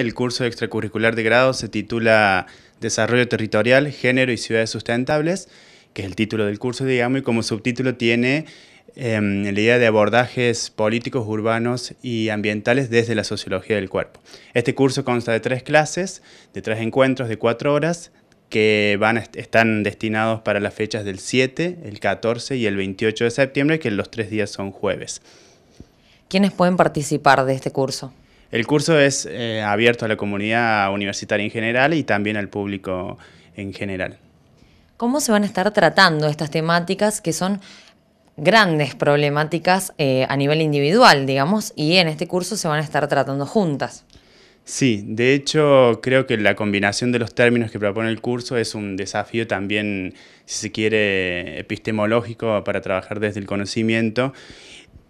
El curso extracurricular de grado se titula Desarrollo Territorial, Género y Ciudades Sustentables, que es el título del curso, digamos, y como subtítulo tiene em, la idea de abordajes políticos, urbanos y ambientales desde la sociología del cuerpo. Este curso consta de tres clases, de tres encuentros de cuatro horas, que van están destinados para las fechas del 7, el 14 y el 28 de septiembre, que los tres días son jueves. ¿Quiénes pueden participar de este curso? El curso es eh, abierto a la comunidad universitaria en general y también al público en general. ¿Cómo se van a estar tratando estas temáticas que son grandes problemáticas eh, a nivel individual, digamos, y en este curso se van a estar tratando juntas? Sí, de hecho creo que la combinación de los términos que propone el curso es un desafío también, si se quiere, epistemológico para trabajar desde el conocimiento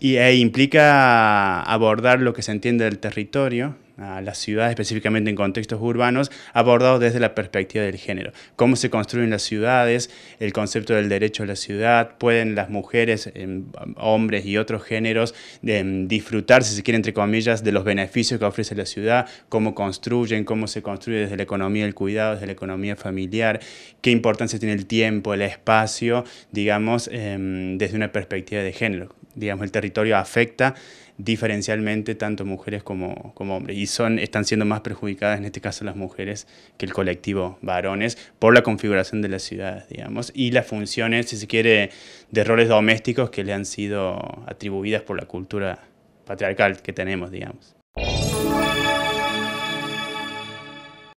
y e implica abordar lo que se entiende del territorio, a la ciudad específicamente en contextos urbanos, abordados desde la perspectiva del género. Cómo se construyen las ciudades, el concepto del derecho a la ciudad, pueden las mujeres, em, hombres y otros géneros em, disfrutar, si se quiere, entre comillas, de los beneficios que ofrece la ciudad, cómo construyen, cómo se construye desde la economía del cuidado, desde la economía familiar, qué importancia tiene el tiempo, el espacio, digamos, em, desde una perspectiva de género digamos, el territorio afecta diferencialmente tanto mujeres como, como, hombres. Y son, están siendo más perjudicadas, en este caso las mujeres, que el colectivo varones, por la configuración de las ciudades, digamos, y las funciones, si se quiere, de roles domésticos que le han sido atribuidas por la cultura patriarcal que tenemos, digamos.